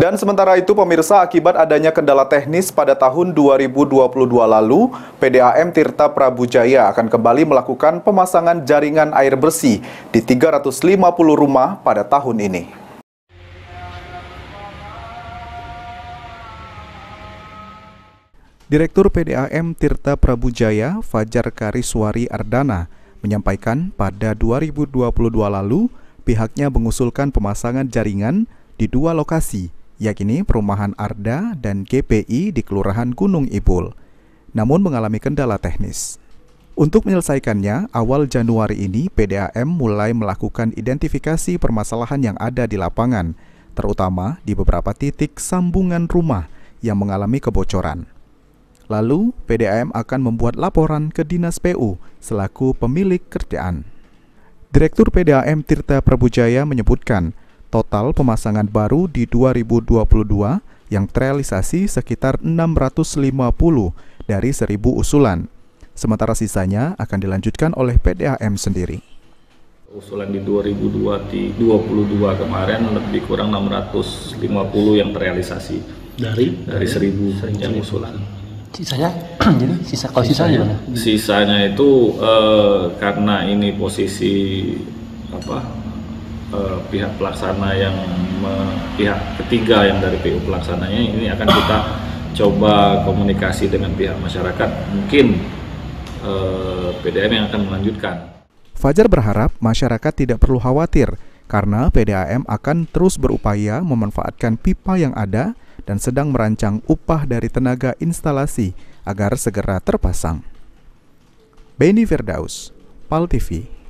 Dan sementara itu pemirsa akibat adanya kendala teknis pada tahun 2022 lalu, PDAM Tirta Prabu Jaya akan kembali melakukan pemasangan jaringan air bersih di 350 rumah pada tahun ini. Direktur PDAM Tirta Prabu Jaya, Fajar Kariswari Ardana, menyampaikan pada 2022 lalu pihaknya mengusulkan pemasangan jaringan di dua lokasi yakni perumahan Arda dan GPI di Kelurahan Gunung Ipul, namun mengalami kendala teknis. Untuk menyelesaikannya, awal Januari ini PDAM mulai melakukan identifikasi permasalahan yang ada di lapangan, terutama di beberapa titik sambungan rumah yang mengalami kebocoran. Lalu, PDAM akan membuat laporan ke Dinas PU selaku pemilik kerjaan. Direktur PDAM Tirta Prabujaya menyebutkan, Total pemasangan baru di 2022 yang terrealisasi sekitar 650 dari 1000 usulan. Sementara sisanya akan dilanjutkan oleh PDAM sendiri. Usulan di 2022 kemarin lebih kurang 650 yang terrealisasi. Dari dari 1000 yang usulan. Sisanya jadi sisa kalau sisanya Sisanya itu uh, karena ini posisi apa? eh, pihak pelaksana yang me, pihak ketiga yang dari PU pelaksananya ini akan kita coba komunikasi dengan pihak masyarakat mungkin eh, PDAM yang akan melanjutkan. Fajar berharap masyarakat tidak perlu khawatir karena PDAM akan terus berupaya memanfaatkan pipa yang ada dan sedang merancang upah dari tenaga instalasi agar segera terpasang. Benny Firdaus, PAL TV